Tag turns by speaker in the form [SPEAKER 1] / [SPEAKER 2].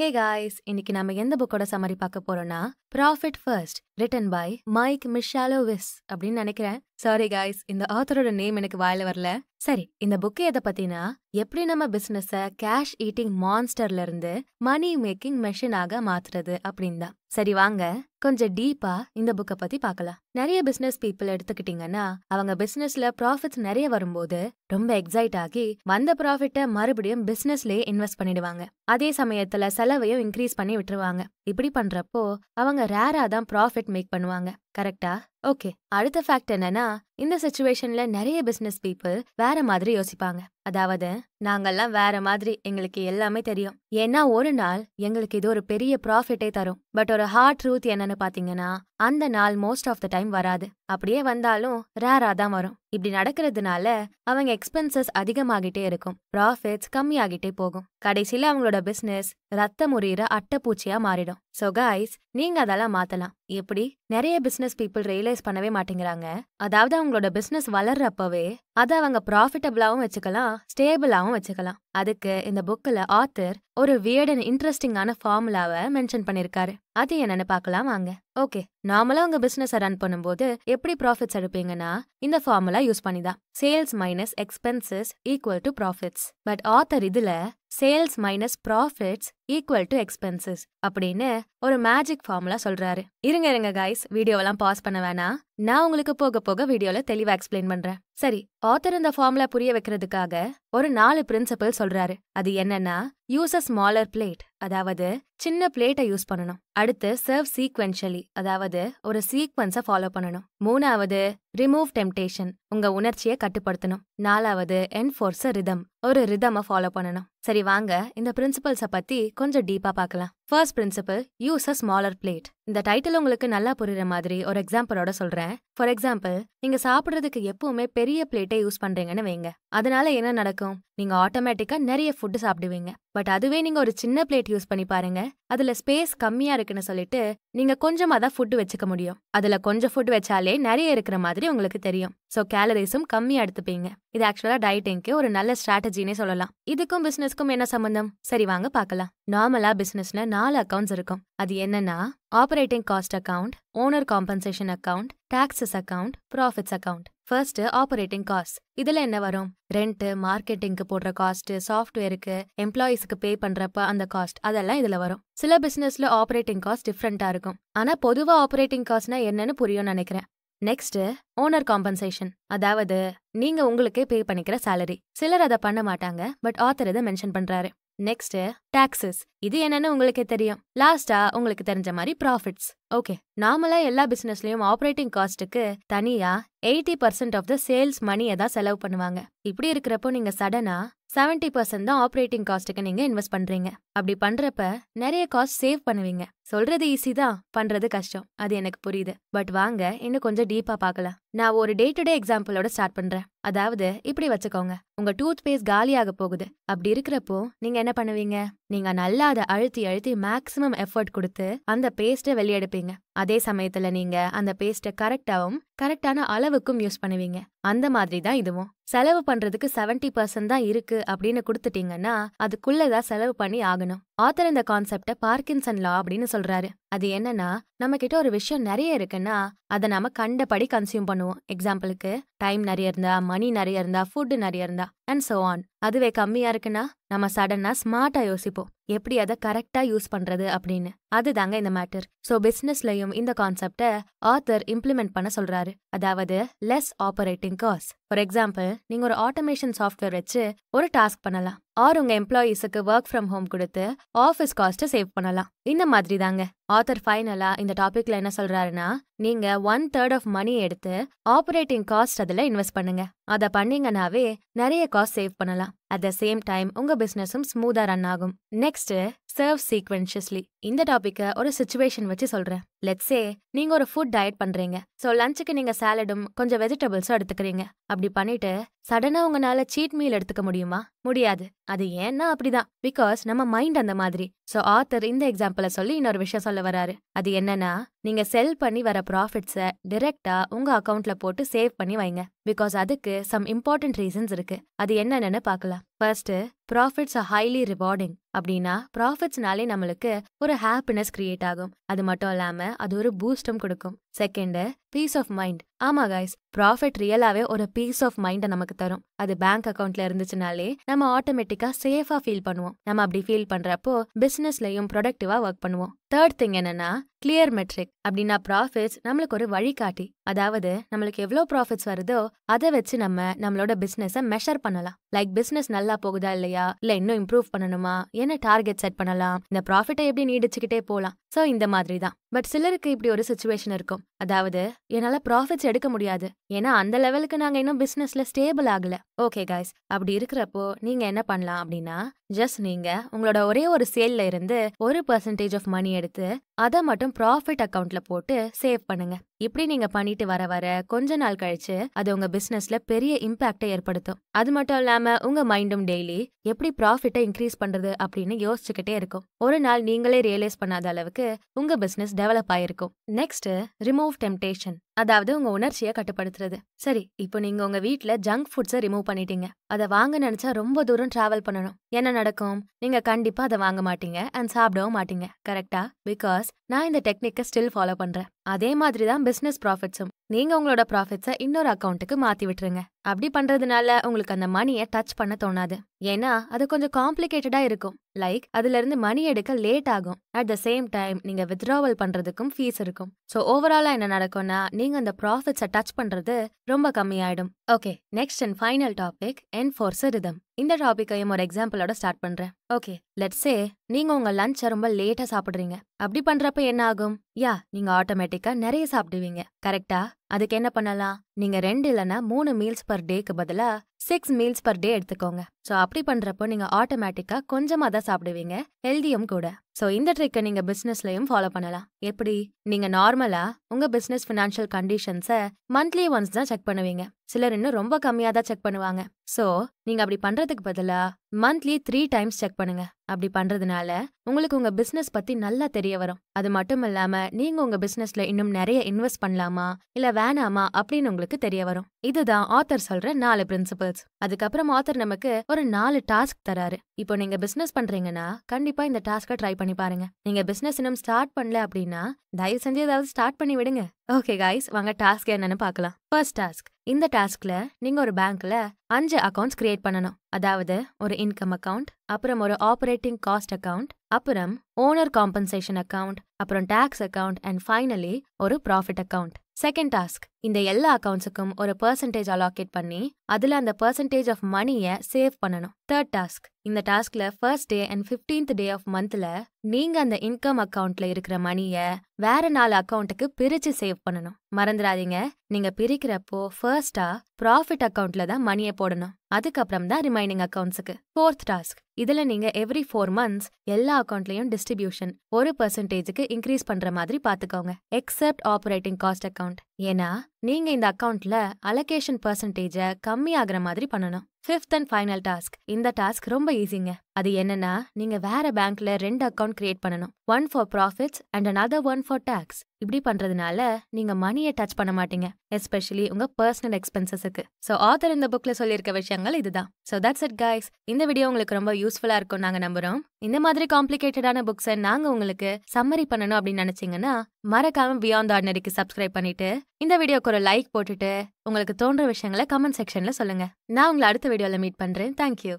[SPEAKER 1] hey guys இன்னைக்கு நம்ம எந்த புக்கோட சமரி பார்க்க போறோம்னா profit first written by Mike Michalowicz அப்படின்னு நினைக்கிறேன் சாரி கைஸ் இந்த ஆத்தரோட நேம் எனக்கு வாயில வரல சரி இந்த புக்கு எதை பத்தினா எப்படி நம்ம பிசினஸ கேஷ் ஈட்டிங் மான்ஸ்டர்ல இருந்து மணி மேக்கிங் மெஷினாக மாத்துறது அப்படின்னு தான் சரி வாங்க கொஞ்சம் டீப்பா இந்த புக்கை பத்தி பார்க்கலாம் நிறைய பிசினஸ் பீப்புள் எடுத்துக்கிட்டீங்கன்னா அவங்க பிசினஸ்ல ப்ராஃபிட்ஸ் நிறைய வரும்போது ரொம்ப எக்ஸைட் ஆகி வந்த ப்ராஃபிட்ட மறுபடியும் பிசினஸ்லயே இன்வெஸ்ட் பண்ணிடுவாங்க அதே சமயத்துல செலவையும் இன்க்ரீஸ் பண்ணி விட்டுருவாங்க இப்படி பண்றப்போ அவங்க ரேரா தான் ப்ராஃபிட் மேக் பண்ணுவாங்க கரெக்டா ஓகே அடுத்த ஃபேக்ட் என்னன்னா இந்த சுச்சுவேஷன்ல நிறைய பிசினஸ் பீப்புள் வேற மாதிரி யோசிப்பாங்க அதாவது நாங்கெல்லாம் வேற மாதிரி எங்களுக்கு எல்லாமே தெரியும் ஏன்னா ஒரு நாள் எங்களுக்கு இது ஒரு பெரிய ப்ராஃபிட்டே தரும் பட் ஒரு ஹார்ட் ட்ரூத் என்னன்னு பாத்தீங்கன்னா அந்த நாள் மோஸ்ட் ஆஃப் த டைம் வராது அப்படியே வந்தாலும் ரேரா தான் வரும் இப்படி நடக்கிறதுனால அவங்க எக்ஸ்பென்சஸ் அதிகமாகிட்டே இருக்கும் ப்ராஃபிட்ஸ் கம்மியாகிட்டே போகும் கடைசியில அவங்களோட பிசினஸ் ரத்த முறியிற அட்டைப்பூச்சியா மாறிடும் சோ கைஸ் நீங்க அதெல்லாம் மாத்தலாம் எப்படி நிறைய பிசினஸ் பீப்புள் ரியலைஸ் பண்ணவே மாட்டேங்கிறாங்க அதாவது உங்களோட பிஸ்னஸ் வளர்றப்பவே அதை அவங்க ப்ராஃபிட்டபிளாகவும் வச்சுக்கலாம் ஸ்டேபிளாகவும் வச்சுக்கலாம் அதுக்கு இந்த புக்கில் ஆத்தர் ஒரு வியர்ட் அண்ட் இன்ட்ரெஸ்டிங்கான ஃபார்முலாவை மென்ஷன் பண்ணியிருக்காரு அது என்னன்னு பார்க்கலாம் வாங்க ஓகே நார்மலா உங்க பிஸ்னஸை ரன் பண்ணும்போது எப்படி ப்ராஃபிட்ஸ் எடுப்பீங்கன்னா இந்த ஃபார்முலா யூஸ் பண்ணி தான் sales minus expenses equal to profits but author இதுல sales minus profits equal to expenses அப்படின்னு ஒரு மேஜிக் ஃபார்முலா சொல்றாரு இருங்க இருங்க கைஸ் வீடியோவெல்லாம் பாஸ் பண்ண வேணாம் நான் உங்களுக்கு போக போக வீடியோல தெளிவா எக்ஸ்பிளைன் பண்றேன் சரி ஆத்தர் இந்த ஃபார்ம்ல புரிய வைக்கிறதுக்காக ஒரு நாலு பிரின்சிபல் சொல்றாரு அது என்னன்னா யூஸ் அ ஸ்மாலர் பிளேட் அதாவது சின்ன பிளேட்டை யூஸ் பண்ணணும் அடுத்து சர்வ் சீக்வென்ஷலி அதாவது ஒரு சீக்வன்ஸை ஃபாலோ பண்ணணும் மூணாவது ரிமூவ் டெம்டேஷன் உங்க உணர்ச்சியை கட்டுப்படுத்தணும் நாலாவது என்ஃபோர்ஸ் ரிதம் ஒரு ரிதமை ஃபாலோ பண்ணணும் சரி வாங்க இந்த பிரின்சிபல்ஸை பத்தி கொஞ்சம் டீப்பா பார்க்கலாம் first principle use a smaller plate இந்த டைட்டில் உங்களுக்கு நல்லா புரியுற மாதிரி ஒரு எக்ஸாம்பிளோட சொல்றேன் ஃபார் எக்ஸாம்பிள் நீங்க சாப்பிடுறதுக்கு எப்பவுமே பெரிய பிளேட்டை யூஸ் பண்றீங்கன்னு வைங்க அதனால என்ன நடக்கும் இருக்கும் நீங்க ஆட்டோமேட்டிக்கா நிறைய ஃபுட்டு சாப்பிடுவீங்க பட் அதுவே நீங்க ஒரு சின்ன பிளேட் யூஸ் பண்ணி பாருங்க அதுல ஸ்பேஸ் கம்மியா இருக்குன்னு சொல்லிட்டு நீங்க கொஞ்சமா தான் ஃபுட்டு வச்சுக்க முடியும் அதுல கொஞ்சம் ஃபுட் வச்சாலே நிறைய இருக்கிற மாதிரி உங்களுக்கு தெரியும் சோ கேலரிஸும் கம்மியா எடுத்துப்பீங்க இது ஆக்சுவலா டயட்டிங்க்கு ஒரு நல்ல ஸ்ட்ராட்டஜினே சொல்லலாம் இதுக்கும் பிசினஸ்க்கும் என்ன சம்பந்தம் சரி வாங்க பாக்கலாம் நார்மலா பிசினஸ்ல நாலு அக்கௌண்ட்ஸ் இருக்கும் அது என்னன்னா operating cost account owner compensation account taxes account profits account first operating cost இதுல என்ன வரும் ரெண்ட் மார்க்கெட்டிங்க்கு போடுற காஸ்ட் சாஃப்ட்வேருக்கு எம்ப்ளாயிஸ்க்கு பே பண்றப்ப அந்த காஸ்ட் அதெல்லாம் இதுல வரும் சில பிசினஸ்ல ஆப்ரேட்டிங் காஸ்ட் டிஃப்ரெண்டா இருக்கும் ஆனா பொதுவா ஆப்ரேட்டிங் காஸ்ட்னா என்னன்னு புரியும் நினைக்கிறேன் நெக்ஸ்ட் ஓனர் காம்பன்சேஷன் அதாவது நீங்க உங்களுக்கே பே பண்ணிக்கிற சேலரி சிலர் அதை பண்ண மாட்டாங்க பட் ஆத்தர் இதை மென்ஷன் பண்றாரு நெக்ஸ்ட் டாக்ஸஸ் இது என்னன்னு உங்களுக்கு தெரியும் லாஸ்டா உங்களுக்கு தெரிஞ்ச மாதிரி ப்ராஃபிட்ஸ் ஓகே நார்மலா எல்லா பிசினஸ்லயும் ஆப்ரேட்டிங் காஸ்ட்டுக்கு தனியா eighty percent of the sales மணியை தான் செலவு பண்ணுவாங்க இப்படி இருக்கிறப்போ நீங்க சடனா செவன்டி பர்சன்ட் தான் ஆப்ரேட்டிங் காஸ்ட்டுக்கு நீங்க இன்வெஸ்ட் பண்றீங்க அப்படி பண்றப்ப நிறைய காஸ்ட் சேவ் பண்ணுவீங்க சொல்றது ஈஸி தான் பண்றது கஷ்டம் அது எனக்கு புரியுது பட் வாங்க இன்னும் கொஞ்சம் டீப்பா பார்க்கலாம் நான் ஒரு டே டு டே எக்ஸாம்பிளோட ஸ்டார்ட் பண்றேன் அதாவது இப்படி வச்சுக்கோங்க உங்க டூத் பேஸ்ட் காலியாக போகுது அப்படி இருக்கிறப்போ நீங்க என்ன பண்ணுவீங்க நீங்க நல்லா அதை அழுத்தி அழுத்தி மேக்சிமம் எஃபர்ட் கொடுத்து அந்த பேஸ்ட வெளியெடுப்பீங்க அதே சமயத்துல நீங்க அந்த பேஸ்ட கரெக்டாவும் கரெக்டான அளவுக்கும் யூஸ் பண்ணுவீங்க அந்த மாதிரி தான் இதுவும் செலவு பண்றதுக்கு செவன்டி பர்சன்ட் தான் இருக்கு அப்படின்னு கொடுத்துட்டீங்கன்னா அதுக்குள்ளதான் செலவு பண்ணி ஆகணும் ஆத்தர் இந்த கான்செப்டை பார்க்கின்சன் லா அப்படின்னு சொல்றாரு அது என்னன்னா நம்ம கிட்ட ஒரு விஷயம் நிறைய இருக்குன்னா அதை நாம கண்டபடி கன்சியூம் பண்ணுவோம் எக்ஸாம்பிளுக்கு டைம் நிறைய இருந்தா மணி நிறைய இருந்தா ஃபுட்டு நிறைய இருந்தா அண்ட் சோ ஆன் அதுவே கம்மியா இருக்குன்னா நம்ம சடனா ஸ்மார்ட்டா யோசிப்போம் எப்படி அதை கரெக்டா யூஸ் பண்றது அப்படின்னு அதுதாங்க இந்த மேட்டர் ஸோ பிசினஸ்லயும் இந்த கான்செப்ட ஆத்தர் இம்ப்ளிமெண்ட் பண்ண சொல்றாரு அதாவது less operating cost for example நீங்க ஒரு ஆட்டோமேஷன் சாஃப்ட்வேர் வச்சு ஒரு டாஸ்க் பண்ணலாம் ஆர் உங்க எம்ப்ளாயீஸுக்கு ஒர்க் ஃப்ரம் ஹோம் கொடுத்து ஆஃபீஸ் காஸ்ட்டை சேவ் பண்ணலாம் இந்த மாதிரி தாங்க ஆத்தர் ஃபைனலாக இந்த டாப்பிக்கில் என்ன சொல்கிறாருன்னா நீங்க ஒன் தேர்ட் ஆஃப் மணி எடுத்து ஆப்ரேட்டிங் காஸ்ட் அதுல இன்வெஸ்ட் பண்ணுங்க அதை பண்ணீங்கன்னாவே நிறைய காஸ்ட் சேவ் பண்ணலாம் அட் த சேம் டைம் உங்க பிசினஸும் ஸ்மூதா ரன் ஆகும் நெக்ஸ்ட் சர்வ் சீக்வென்ஷியஸ்லி இந்த டாபிக்க ஒரு சுச்சுவேஷன் வச்சு சொல்றேன் லெட்ஸே நீங்க ஒரு ஃபுட் டயட் பண்றீங்க ஸோ லஞ்சுக்கு நீங்க சாலடும் கொஞ்சம் வெஜிடபிள்ஸும் எடுத்துக்கிறீங்க அப்படி பண்ணிட்டு சடனா உங்களால சீட் மீல் எடுத்துக்க முடியுமா முடியாது அது ஏன்னா அப்படிதான் பிகாஸ் நம்ம மைண்ட் அந்த மாதிரி ஸோ ஆத்தர் இந்த எக்ஸாம்பிள சொல்லி இன்னொரு விஷயம் சொல்ல வராரு அது என்னன்னா நீங்க செல் பண்ணி வர ப்ராஃபிட்ஸை டிரெக்டா உங்க அக்கவுண்ட்ல போட்டு சேவ் பண்ணி வைங்க பிகாஸ் அதுக்கு சம் இம்பார்ட்டன்ட் ரீசன்ஸ் இருக்கு அது என்னென்னு பார்க்கலாம் first profits are highly rewarding அப்படின்னா ப்ராஃபிட்ஸ்னாலே நம்மளுக்கு ஒரு ஹாப்பினஸ் கிரியேட் ஆகும் அது மட்டும் இல்லாம அது ஒரு பூஸ்டும் கொடுக்கும் செகண்டு பீஸ் ஆஃப் மைண்ட் ஆமா கைஸ் ப்ராஃபிட் ரியலாவே ஒரு பீஸ் ஆஃப் மைண்ட நமக்கு தரும் அது பேங்க் அக்கௌண்ட்ல இருந்துச்சுனாலே நம்ம ஆட்டோமேட்டிக்கா சேஃபா ஃபீல் பண்ணுவோம் நம்ம அப்படி ஃபீல் பண்றப்போ பிசினஸ்லயும் ப்ரொடக்டிவா ஒர்க் பண்ணுவோம் தேர்ட் திங் என்னன்னா கிளியர் மெட்ரிக் அப்படின்னா ப்ராஃபிட்ஸ் நம்மளுக்கு ஒரு வழிகாட்டி அதாவது நம்மளுக்கு எவ்வளவு ப்ராஃபிட்ஸ் வருதோ அதை வச்சு நம்ம நம்மளோட பிசினஸ மெஷர் பண்ணலாம் லைக் பிசினஸ் நல்லா போகுதா இல்லையா இல்ல இன்னும் இம்ப்ரூவ் பண்ணணுமா என்ன டார்கெட் செட் பண்ணலாம் இந்த ப்ராஃபிட்டை எப்படி நீடிச்சுக்கிட்டே போலாம் ஸோ இந்த மாதிரி தான் பட் சிலருக்கு இப்படி ஒரு சுச்சுவேஷன் இருக்கும் அதாவது என்னால் ப்ராஃபிட்ஸ் எடுக்க முடியாது ஏன்னா அந்த லெவலுக்கு நாங்கள் இன்னும் பிஸ்னஸில் ஸ்டேபிள் ஆகல ஓகே கைஸ் அப்படி இருக்கிறப்போ நீங்கள் என்ன பண்ணலாம் அப்படின்னா ஜஸ்ட் நீங்கள் உங்களோட ஒரே ஒரு சேல்ல இருந்து ஒரு பர்சன்டேஜ் ஆஃப் மணி எடுத்து அதை மட்டும் ப்ராஃபிட் அக்கௌண்ட்ல போட்டு சேவ் பண்ணுங்க இப்படி நீங்க பண்ணிட்டு வர வர கொஞ்ச நாள் கழிச்சு அது உங்க பிசினஸ்ல பெரிய இம்பாக்டை ஏற்படுத்தும் அது மட்டும் இல்லாம உங்க மைண்டும் டெய்லி எப்படி ப்ராஃபிட்டை இன்க்ரீஸ் பண்றது அப்படின்னு யோசிச்சுக்கிட்டே இருக்கும் ஒரு நாள் நீங்களே ரியலைஸ் பண்ணாத அளவுக்கு உங்க பிசினஸ் டெவலப் ஆயிருக்கும் நெக்ஸ்ட் ரிமூவ் டெம்டேஷன் அதாவது உங்க உணர்ச்சியை கட்டுப்படுத்துறது சரி இப்போ நீங்க உங்க வீட்டுல ஜங்க் ஃபுட்ஸை ரிமூவ் பண்ணிட்டீங்க அதை வாங்க நினைச்சா ரொம்ப தூரம் டிராவல் பண்ணணும் என்ன நடக்கும் நீங்க கண்டிப்பா அதை வாங்க மாட்டீங்க அண்ட் சாப்பிடவும் மாட்டீங்க கரெக்டா பிகாஸ் நான் இந்த டெக்னிக்கை ஸ்டில் ஃபாலோ பண்றேன் அதே மாதிரி தான் பிசினஸ் ப்ராஃபிட்ஸும் நீங்க உங்களோட ப்ராஃபிட்ஸை இன்னொரு அக்கௌண்ட்டுக்கு மாத்தி விட்டுருங்க அப்படி பண்றதுனால உங்களுக்கு அந்த மணியை டச் பண்ண தோணாது ஏன்னா அது கொஞ்சம் காம்ப்ளிகேட்டடா இருக்கும் லைக் அதுல இருந்து மணி எடுக்க லேட் ஆகும் அட் த சேம் டைம் நீங்க வித்ட்ராவல் பண்றதுக்கும் ஃபீஸ் இருக்கும் ஸோ ஓவராலா என்ன நடக்கும்னா நீங்க அந்த ப்ராஃபிட்ஸ டச் பண்றது ரொம்ப கம்மியாயிடும் okay next and final topic enforcer rhythm இந்த டாபிக்கையும் ஒரு எக்ஸாம்பிளோட ஸ்டார்ட் பண்றேன் ஓகே லெட்ஸே நீங்க உங்க லஞ்ச ரொம்ப லேட்டா சாப்பிடுறீங்க அப்படி பண்றப்ப என்ன ஆகும் யா நீங்க ஆட்டோமேட்டிக்கா நிறைய சாப்பிடுவீங்க கரெக்டா அதுக்கு என்ன பண்ணலாம் நீங்க ரெண்டு இல்லனா மூணு மீல்ஸ் பர் டேக்கு பதிலா சிக்ஸ் மீல்ஸ் பர் டே எடுத்துக்கோங்க ஸோ அப்படி பண்றப்போ நீங்க ஆட்டோமேட்டிக்கா கொஞ்சமா தான் சாப்பிடுவீங்க ஹெல்தியும் கூட ஸோ இந்த ட்ரிக்கை நீங்கள் பிஸ்னஸ்லையும் ஃபாலோ பண்ணலாம் எப்படி நீங்கள் நார்மலாக உங்கள் பிஸ்னஸ் ஃபினான்ஷியல் கண்டிஷன்ஸை மந்த்லி ஒன்ஸ் தான் செக் பண்ணுவீங்க சிலர் இன்னும் ரொம்ப கம்மியாக தான் செக் பண்ணுவாங்க ஸோ நீங்கள் அப்படி பண்ணுறதுக்கு பதிலாக மந்த்லி த்ரீ டைம்ஸ் செக் பண்ணுங்க அப்படி பண்ணுறதுனால உங்களுக்கு உங்கள் பிஸ்னஸ் பற்றி நல்லா தெரிய வரும் அது மட்டும் இல்லாமல் நீங்கள் உங்கள் பிஸ்னஸில் இன்னும் நிறைய இன்வெஸ்ட் பண்ணலாமா இல்லை வேணாமா அப்படின்னு உங்களுக்கு தெரிய வரும் இதுதான் ஆத்தர் சொல்கிற நாலு பிரின்சிபல்ஸ் அதுக்கப்புறம் ஆத்தர் நமக்கு ஒரு நாலு டாஸ்க் தராரு இப்போ நீங்கள் பிஸ்னஸ் பண்ணுறீங்கன்னா கண்டிப்பாக இந்த டாஸ்க்கை ட்ரை பண்ணி பண்ணி பாருங்க நீங்க பிசினஸ் இன்னும் ஸ்டார்ட் பண்ணல அப்படின்னா தயவு செஞ்சு ஏதாவது ஸ்டார்ட் பண்ணி விடுங்க ஓகே கைஸ் வாங்க டாஸ்க் என்னன்னு பாக்கலாம் ஃபர்ஸ்ட் டாஸ்க் இந்த டாஸ்க்ல நீங்க ஒரு பேங்க்ல அஞ்சு அக்கௌண்ட்ஸ் கிரியேட் பண்ணணும் அதாவது ஒரு இன்கம் அக்கௌண்ட் அப்புறம் ஒரு ஆபரேட்டிங் காஸ்ட் அக்கௌண்ட் அப்புறம் ஓனர் காம்பன்சேஷன் அக்கௌண்ட் அப்புறம் டாக்ஸ் அக்கௌண்ட் அண்ட் ஃபைனலி ஒரு ப்ராஃபிட் அக்கௌண்ட் செகண்ட் டாஸ்க் இந்த எல்லா அக்கவுண்ட்ஸுக்கும் ஒரு பர்சன்டேஜ் அலாக்கேட் பண்ணி அதுல அந்த பர்சன்டேஜ் ஆஃப் மணியை சேவ் பண்ணணும் தேர்ட் டாஸ்க் இந்த டாஸ்க்ல first day and fifteenth day of மந்த்ல நீங்க அந்த இன்கம் அக்கவுண்ட்ல இருக்கிற மணியை வேற நாலு அக்கவுண்ட்டுக்கு பிரிச்சு சேவ் பண்ணணும் மறந்துடாதீங்க நீங்க பிரிக்கிறப்போ ஃபர்ஸ்டா ப்ராஃபிட் அக்கவுண்ட்ல தான் மணியை போடணும் அதுக்கப்புறம் தான் ரிமைனிங் அக்கவுண்ட்ஸுக்கு ஃபோர்த் டாஸ்க் இதுல நீங்க எவ்ரி ஃபோர் மந்த்ஸ் எல்லா அக்கௌண்ட்லயும் டிஸ்ட்ரிபியூஷன் ஒரு பர்சன்டேஜுக்கு இன்க்ரீஸ் பண்ற மாதிரி பாத்துக்கோங்க எக்ஸப்ட் ஆப்ரேட்டிங் காஸ்ட் அக்கவுண்ட் ஏன்னா நீங்க இந்த அக்கவுண்ட்ல அலகேஷன் பர்சன்டேஜ கம்மியாகிற மாதிரி பண்ணணும் ஃபிஃப்த் அண்ட் ஃபைனல் டாஸ்க் இந்த டாஸ்க் ரொம்ப ஈஸிங்க அது என்னன்னா நீங்க வேற பேங்க்ல ரெண்டு அக்கவுண்ட் கிரியேட் பண்ணணும் one for profits and another one for tax இப்படி பண்றதுனால நீங்க மணியை டச் பண்ண மாட்டீங்க எஸ்பெஷலி உங்க பர்சனல் எக்ஸ்பென்சஸுக்கு ஸோ ஆத்தர் இந்த புக்ல சொல்லியிருக்க விஷயங்கள் இதுதான் ஸோ தட்ஸ் இட் கைஸ் இந்த வீடியோ உங்களுக்கு ரொம்ப யூஸ்ஃபுல்லா இருக்கும் நாங்க நம்புறோம் இந்த மாதிரி காம்ப்ளிகேட்டடான புக்ஸை நாங்க உங்களுக்கு சம்மரி பண்ணணும் அப்படின்னு நினைச்சீங்கன்னா மறக்காம பியாண்ட் ஆர்டினரிக்கு சப்ஸ்கிரைப் பண்ணிட்டு இந்த வீடியோக்கு ஒரு லைக் போட்டுட்டு உங்களுக்கு தோன்ற விஷயங்களை கமெண்ட் செக்ஷன்ல சொல்லுங்க நான் உங்களை அடுத்த வீடியோவில் மீட் பண்றேன் தேங்க்யூ